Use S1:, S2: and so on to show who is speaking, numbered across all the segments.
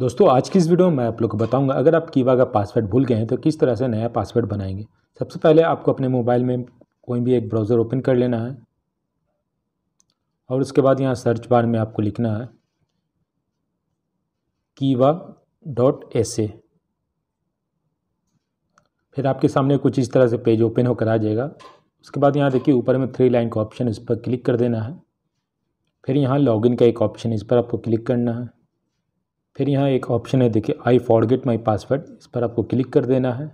S1: दोस्तों आज की इस वीडियो में मैं आप लोग को बताऊंगा अगर आप कीवा का पासवर्ड भूल गए हैं तो किस तरह से नया पासवर्ड बनाएंगे सबसे पहले आपको अपने मोबाइल में कोई भी एक ब्राउज़र ओपन कर लेना है और उसके बाद यहाँ सर्च बार में आपको लिखना है कीवा डॉट एस ए फिर आपके सामने कुछ इस तरह से पेज ओपन होकर आ जाएगा उसके बाद यहाँ देखिए ऊपर में थ्री लाइन का ऑप्शन इस पर क्लिक कर देना है फिर यहाँ लॉगिन का एक ऑप्शन इस पर आपको क्लिक करना है फिर यहाँ एक ऑप्शन है देखिए आई फॉरगेट माई पासवर्ड इस पर आपको क्लिक कर देना है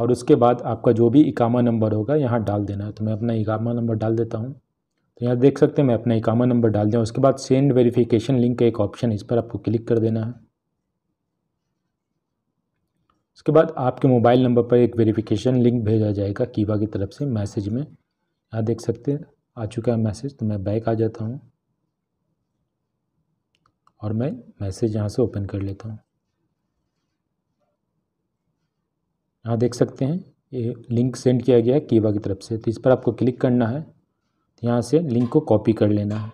S1: और उसके बाद आपका जो भी इकामा नंबर होगा यहाँ डाल देना है तो मैं अपना इकामा नंबर डाल देता हूँ तो यहाँ देख सकते हैं मैं अपना इकामा नंबर डाल दिया उसके बाद सेंड वेरिफिकेशन लिंक का एक ऑप्शन है इस पर आपको क्लिक कर देना है उसके बाद आपके मोबाइल नंबर पर एक वेरिफिकेशन लिंक भेजा जाएगा कीवा की तरफ से मैसेज में यहाँ देख सकते हैं आ चुका है मैसेज तो मैं बैक आ जाता हूँ और मैं मैसेज यहाँ से ओपन कर लेता हूँ यहाँ देख सकते हैं ये लिंक सेंड किया गया है कीवा की तरफ से तो इस पर आपको क्लिक करना है तो यहाँ से लिंक को कॉपी कर लेना है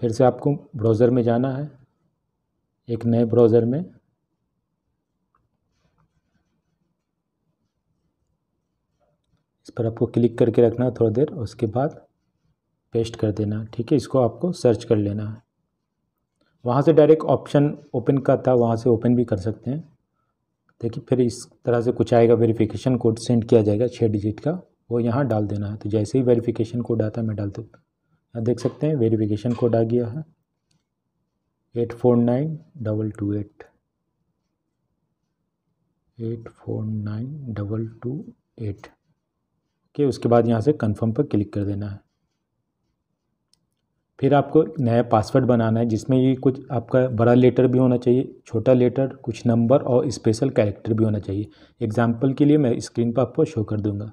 S1: फिर से आपको ब्राउज़र में जाना है एक नए ब्राउज़र में इस पर आपको क्लिक करके रखना है थोड़ा देर उसके बाद पेस्ट कर देना ठीक है इसको आपको सर्च कर लेना है वहाँ से डायरेक्ट ऑप्शन ओपन का था वहाँ से ओपन भी कर सकते हैं देखिए फिर इस तरह से कुछ आएगा वेरिफिकेशन कोड सेंड किया जाएगा छः डिजिट का वो यहाँ डाल देना है तो जैसे ही वेरिफिकेशन कोड आता है मैं डाल दूँ यहाँ देख सकते हैं वेरिफिकेशन कोड आ गया है eight four nine double two eight eight four nine double two eight okay उसके बाद यहाँ से कन्फर्म पर क्लिक कर देना है फिर आपको नया पासवर्ड बनाना है जिसमें ये कुछ आपका बड़ा लेटर भी होना चाहिए छोटा लेटर कुछ नंबर और स्पेशल कैरेक्टर भी होना चाहिए एग्जाम्पल के लिए मैं स्क्रीन पर आपको शो कर दूँगा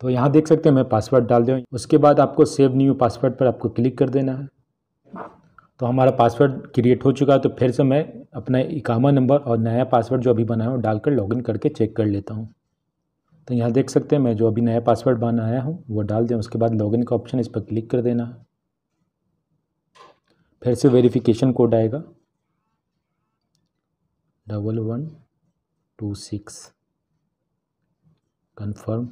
S1: तो यहाँ देख सकते हैं मैं पासवर्ड डाल दें उसके बाद आपको सेव न्यू पासवर्ड पर आपको क्लिक कर देना है तो हमारा पासवर्ड क्रिएट हो चुका है तो फिर से मैं अपना इकामा नंबर और नया पासवर्ड जो अभी बनाया हूँ डालकर लॉगिन करके चेक कर लेता हूँ तो यहाँ देख सकते हैं मैं जो अभी नया पासवर्ड बनाया हूँ वो डाल दें उसके बाद लॉगिन का ऑप्शन इस पर क्लिक कर देना है फिर से वेरिफिकेशन हाँ। कोड आएगा double one two six confirm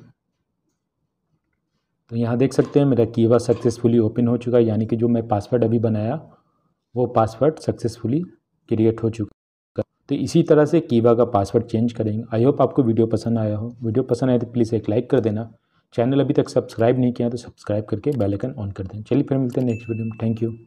S1: तो यहाँ देख सकते हैं मेरा कीवा सक्सेसफुली ओपन हो चुका है यानी कि जो मैं पासवर्ड अभी बनाया वो पासवर्ड सक्सेसफुली क्रिएट हो चुका तो इसी तरह से कीवा का पासवर्ड चेंज करेंगे आई होप आपको वीडियो पसंद आया हो वीडियो पसंद आए तो प्लीज़ एक लाइक कर देना चैनल अभी तक सब्सक्राइब नहीं किया तो सब्सक्राइब करके बेल ऑन कर दें चलिए फिर मिलते हैं नेक्स्ट वीडियो में थैंक यू